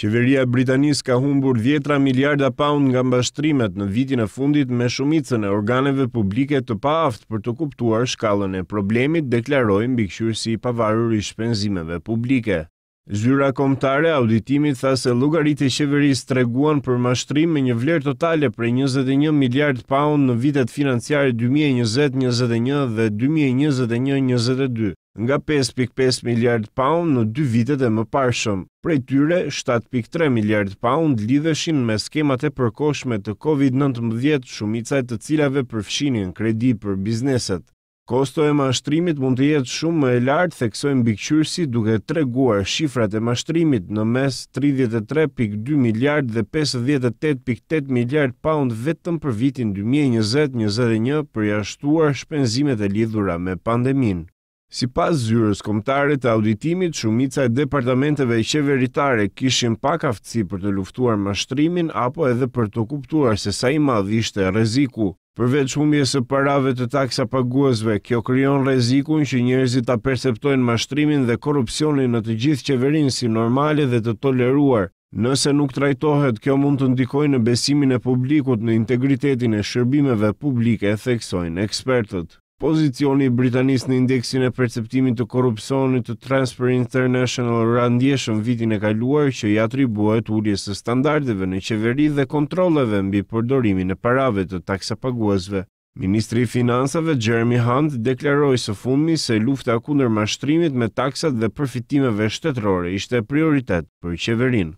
Qeveria e Britanisë ka humbur 10 miliarda pound nga mbashtrimet në vitin e fundit me shumicën e organeve publike të paaftë për të kuptuar shkallën e problemit, deklaroi mbikëqyrësi i pavarur i shpenzimeve publike. Zyra kombëtare e auditimit tha se llogaritë e qeverisë treguan për mashtrim me një vlerë totale prej 21 miliard pound në vitet financiare 2020-2021 dhe 2021-2022 nga 5.5 miliard pound në dy vitet e më parshëm, Prej tyre, 7.3 miliard pound lidhëshin me skemat e përkoshme të COVID-19 shumicaj të cilave përfshinin kredi për bizneset. Kosto e mashtrimit mund të jetë shumë më e lartë theksojnë bikqyrsi duke treguar shifrat e mashtrimit në mes 33.2 miliard dhe 58.8 miliard pound vetëm për vitin 2020-2021 për jashtuar shpenzimet e lidhura me pandemin. Si pas zyrës komtare të auditimit, shumica e departamenteve e qeveritare kishin pak aftësi për të luftuar mashtrimin apo edhe për të kuptuar se sa i madh ishte rreziku. Përveç humbjes së parave të taksa paguazve, kjo krijon rrezikun që njerëzit ta perceptojnë mashtrimin dhe korrupsionin në të gjithë qeverinë si normale dhe të toleruar. Nëse nuk trajtohet, kjo mund të ndikojë në besimin e publikut në integritetin e shërbimeve publike, theksojnë ekspertët. Pozicioni i Britanisë në indeksin e perceptimit të korrupsionit të Transparency International ra ndjeshëm vitin e kaluar që i atribuohet uljes së standardeve në qeveri dhe kontrolleve mbi përdorimin e parave të taksapaguesve. Ministri i Financave Jeremy Hunt deklaroi së fundmi se lufta kundër mashtrimit me taksat dhe përfitimeve shtetërore ishte prioritet për qeverinë.